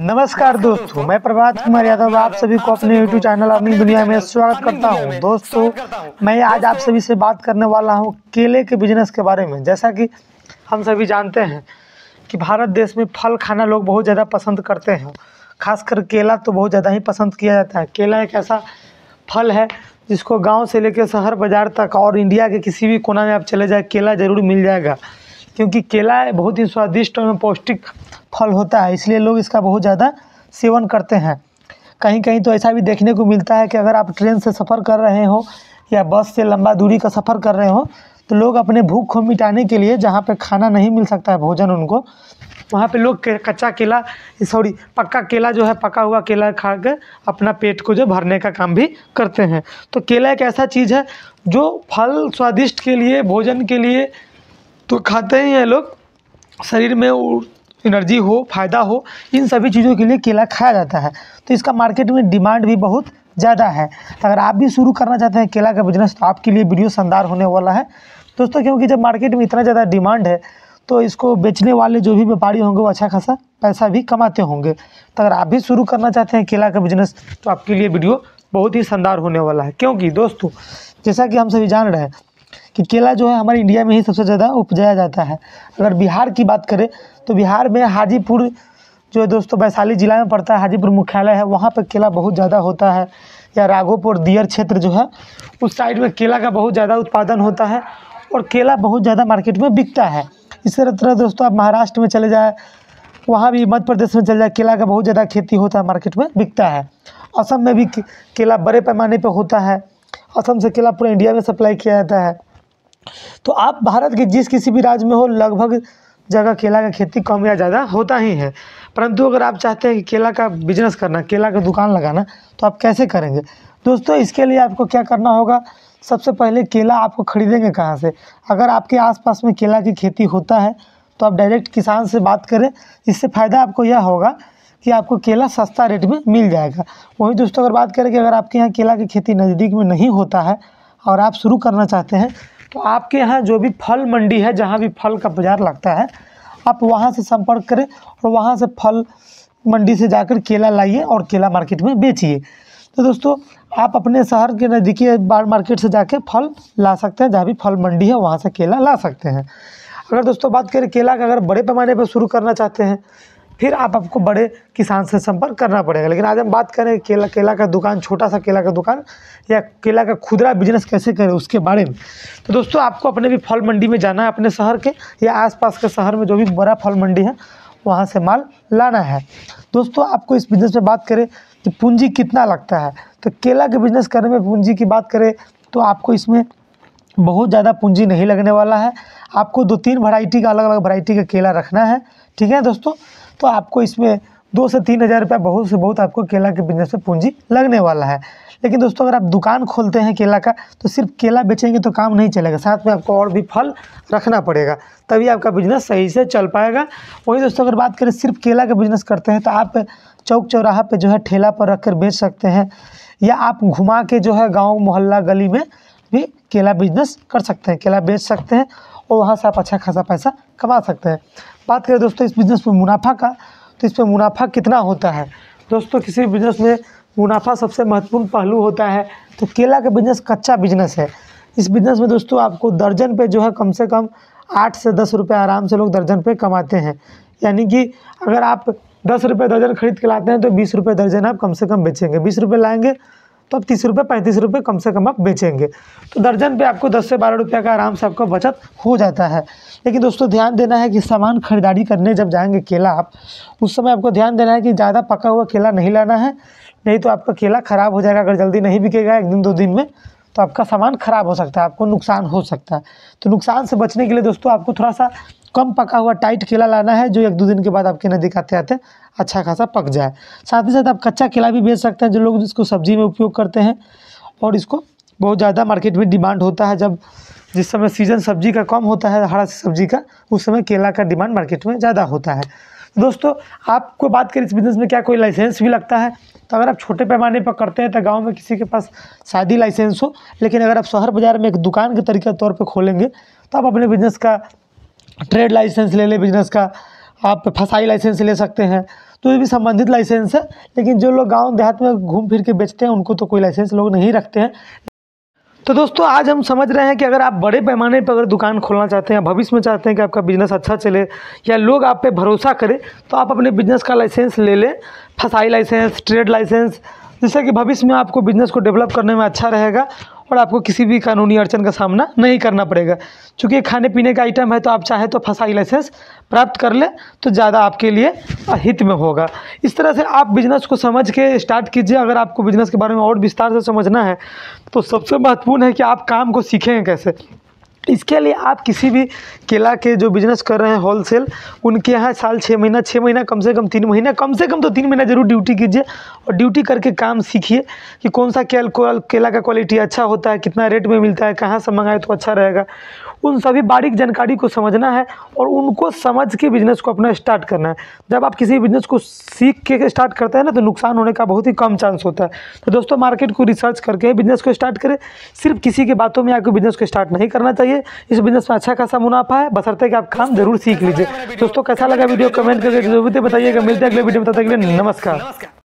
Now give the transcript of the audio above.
नमस्कार दोस्तों मैं प्रभात कुमार यादव आप सभी को अपने यूट्यूब चैनल अपनी दुनिया में स्वागत करता हूं दोस्तों मैं आज आप सभी से बात करने वाला हूं केले के बिजनेस के बारे में जैसा कि हम सभी जानते हैं कि भारत देश में फल खाना लोग बहुत ज़्यादा पसंद करते हैं खासकर केला तो बहुत ज़्यादा ही पसंद किया जाता है केला एक ऐसा फल है जिसको गाँव से लेकर शहर बाज़ार तक और इंडिया के किसी भी कोना में आप चले जाए केला ज़रूर मिल जाएगा क्योंकि केला बहुत ही स्वादिष्ट और पौष्टिक फल होता है इसलिए लोग इसका बहुत ज़्यादा सेवन करते हैं कहीं कहीं तो ऐसा भी देखने को मिलता है कि अगर आप ट्रेन से सफ़र कर रहे हो या बस से लंबा दूरी का सफ़र कर रहे हो तो लोग अपने भूख को मिटाने के लिए जहाँ पे खाना नहीं मिल सकता है भोजन उनको वहाँ पे लोग कच्चा केला सॉरी पक्का केला जो है पका हुआ केला खा के अपना पेट को जो भरने का काम भी करते हैं तो केला एक ऐसा चीज़ है जो फल स्वादिष्ट के लिए भोजन के लिए तो खाते हैं ये लोग शरीर में एनर्जी हो फायदा हो इन सभी चीज़ों के लिए केला खाया जाता है तो इसका मार्केट में डिमांड भी बहुत ज़्यादा है तो अगर आप भी शुरू करना चाहते हैं केला का बिजनेस तो आपके लिए वीडियो शानदार होने वाला है दोस्तों क्योंकि जब मार्केट में इतना ज़्यादा डिमांड है तो इसको बेचने वाले जो भी व्यापारी होंगे वो अच्छा खासा पैसा भी कमाते होंगे तो अगर आप भी शुरू करना चाहते हैं केला का बिजनेस तो आपके लिए वीडियो बहुत ही शानदार होने वाला है क्योंकि दोस्तों जैसा कि हम सभी जान रहे हैं कि केला जो है हमारे इंडिया में ही सबसे ज़्यादा उपजाया जाता है अगर बिहार की बात करें तो बिहार में हाजीपुर जो है दोस्तों वैशाली जिला में पड़ता है हाजीपुर मुख्यालय है वहाँ पर केला बहुत ज़्यादा होता है या राघोपुर दियर क्षेत्र जो है उस साइड में केला का बहुत ज़्यादा उत्पादन होता है और केला बहुत ज़्यादा मार्केट में बिकता है इस तरह दोस्तों आप महाराष्ट्र में चले जाए वहाँ भी मध्य प्रदेश में चले जाए केला का बहुत ज़्यादा खेती होता है मार्केट में बिकता है असम में भी केला बड़े पैमाने पर होता है असम से केला पूरे इंडिया में सप्लाई किया जाता है तो आप भारत के जिस किसी भी राज्य में हो लगभग जगह केला का खेती कम या ज़्यादा होता ही है परंतु अगर आप चाहते हैं कि केला का बिजनेस करना केला का दुकान लगाना तो आप कैसे करेंगे दोस्तों इसके लिए आपको क्या करना होगा सबसे पहले केला आपको खरीदेंगे कहाँ से अगर आपके आसपास में केला की खेती होता है तो आप डायरेक्ट किसान से बात करें इससे फ़ायदा आपको यह होगा कि आपको केला सस्ता रेट में मिल जाएगा वहीं दोस्तों अगर बात करें कि अगर आपके यहाँ केला की खेती नज़दीक में नहीं होता है और आप शुरू करना चाहते हैं तो आपके यहाँ जो भी फल मंडी है जहाँ भी फल का बाज़ार लगता है आप वहाँ से संपर्क करें और वहाँ से फल मंडी से जाकर केला लाइए और केला मार्केट में बेचिए तो दोस्तों आप अपने शहर के नज़दीकी बार मार्केट से जाकर फल ला सकते हैं जहाँ भी फल मंडी है वहाँ से केला ला सकते हैं अगर दोस्तों बात करें केला का अगर बड़े पैमाने पर शुरू करना चाहते हैं फिर आप आपको बड़े किसान से संपर्क करना पड़ेगा लेकिन आज हम बात करें केला केला का दुकान छोटा सा केला का दुकान या केला का खुदरा बिजनेस कैसे करें उसके बारे में तो दोस्तों आपको अपने भी फल मंडी में जाना है अपने शहर के या आसपास के शहर में जो भी बड़ा फल मंडी है वहाँ से माल लाना है दोस्तों आपको इस बिज़नेस में बात करें कि तो पूंजी कितना लगता है तो केला के बिज़नेस करने में पूंजी की बात करें तो आपको इसमें बहुत ज़्यादा पूंजी नहीं लगने वाला है आपको दो तीन वैरायटी का अलग अलग वैरायटी का केला रखना है ठीक है दोस्तों तो आपको इसमें दो से तीन हज़ार रुपया बहुत से बहुत आपको केला के बिजनेस में पूंजी लगने वाला है लेकिन दोस्तों अगर आप दुकान खोलते हैं केला का तो सिर्फ केला बेचेंगे तो काम नहीं चलेगा साथ में आपको और भी फल रखना पड़ेगा तभी आपका बिजनेस सही से चल पाएगा वही दोस्तों अगर बात करें सिर्फ केला का बिजनेस करते हैं तो आप चौक चौराहा पर जो है ठेला पर रख कर बेच सकते हैं या आप घुमा के जो है गाँव मोहल्ला गली में भी केला बिजनेस कर सकते हैं केला बेच सकते हैं और वहाँ से आप अच्छा खासा पैसा कमा सकते हैं बात करें दोस्तों इस बिज़नेस में मुनाफा का तो इस पर मुनाफा कितना होता है दोस्तों किसी बिज़नेस में मुनाफा सबसे महत्वपूर्ण पहलू होता है तो केला का बिज़नेस कच्चा बिज़नेस है इस बिज़नेस में दोस्तों आपको दर्जन पे जो है कम से कम आठ से दस रुपये आराम से लोग दर्जन पे कमाते हैं यानी कि अगर आप दस रुपये दर्जन खरीद के लाते हैं तो बीस रुपये दर्जन आप कम से कम बेचेंगे बीस रुपये लाएँगे तो आप तीस रुपये पैंतीस रुपये कम से कम आप बेचेंगे तो दर्जन पे आपको दस से बारह रुपये का आराम से आपको बचत हो जाता है लेकिन दोस्तों ध्यान देना है कि सामान खरीदारी करने जब जाएंगे केला आप उस समय आपको ध्यान देना है कि ज़्यादा पका हुआ केला नहीं लाना है नहीं तो आपका केला ख़राब हो जाएगा अगर जल्दी नहीं बिकेगा एक दिन दो दिन में तो आपका सामान ख़राब हो सकता है आपको नुकसान हो सकता है तो नुकसान से बचने के लिए दोस्तों आपको थोड़ा सा कम पका हुआ टाइट केला लाना है जो एक दो दिन के बाद आपके नदी आते आते अच्छा खासा पक जाए साथ ही साथ आप कच्चा केला भी बेच सकते हैं जो लोग इसको सब्जी में उपयोग करते हैं और इसको बहुत ज़्यादा मार्केट में डिमांड होता है जब जिस समय सीज़न सब्जी का कम होता है हरा सब्जी का उस समय केला का डिमांड मार्केट में ज़्यादा होता है तो दोस्तों आपको बात करें इस बिज़नेस में क्या कोई लाइसेंस भी लगता है तो अगर आप छोटे पैमाने पर करते हैं तो गांव में किसी के पास शादी लाइसेंस हो लेकिन अगर आप शहर बाज़ार में एक दुकान के तरीके तौर पर खोलेंगे तो आप अपने बिज़नेस का ट्रेड लाइसेंस ले लें बिजनेस का आप फसाई लाइसेंस ले सकते हैं तो ये भी संबंधित लाइसेंस है लेकिन जो लोग गांव देहात में घूम फिर के बेचते हैं उनको तो कोई लाइसेंस लोग नहीं रखते हैं तो दोस्तों आज हम समझ रहे हैं कि अगर आप बड़े पैमाने पर अगर दुकान खोलना चाहते हैं भविष्य में चाहते हैं कि आपका बिजनेस अच्छा चले या लोग आप पे भरोसा करें तो आप अपने बिजनेस का लाइसेंस ले लें फसाई लाइसेंस ट्रेड लाइसेंस जिससे कि भविष्य में आपको बिजनेस को डेवलप करने में अच्छा रहेगा और आपको किसी भी कानूनी अड़चन का सामना नहीं करना पड़ेगा चूँकि ये खाने पीने का आइटम है तो आप चाहें तो फसाई लाइसेंस प्राप्त कर लें तो ज़्यादा आपके लिए हित में होगा इस तरह से आप बिजनेस को समझ के स्टार्ट कीजिए अगर आपको बिजनेस के बारे में और विस्तार से समझना है तो सबसे महत्वपूर्ण है कि आप काम को सीखेंगे कैसे इसके लिए आप किसी भी केला के जो बिजनेस कर रहे हैं होलसेल उनके यहाँ साल छः महीना छः महीना कम से कम तीन महीना कम से कम तो तीन महीना जरूर ड्यूटी कीजिए और ड्यूटी करके काम सीखिए कि कौन सा केल केला का क्वालिटी अच्छा होता है कितना रेट में मिलता है कहाँ से मंगाए तो अच्छा रहेगा उन सभी बारीक जानकारी को समझना है और उनको समझ के बिजनेस को अपना स्टार्ट करना है जब आप किसी बिजनेस को सीख के स्टार्ट करते हैं ना तो नुकसान होने का बहुत ही कम चांस होता है तो दोस्तों मार्केट को रिसर्च करके बिजनेस को स्टार्ट करें सिर्फ किसी के बातों में आकर बिजनेस को स्टार्ट नहीं करना चाहिए इस बिजनेस में अच्छा खासा मुनाफा है बसरते कि आप काम जरूर सीख लीजिए दोस्तों कैसा लगा वीडियो कमेंट करके जरूर बताइएगा मिलते हैं अगले वीडियो में तब तक के लिए नमस्कार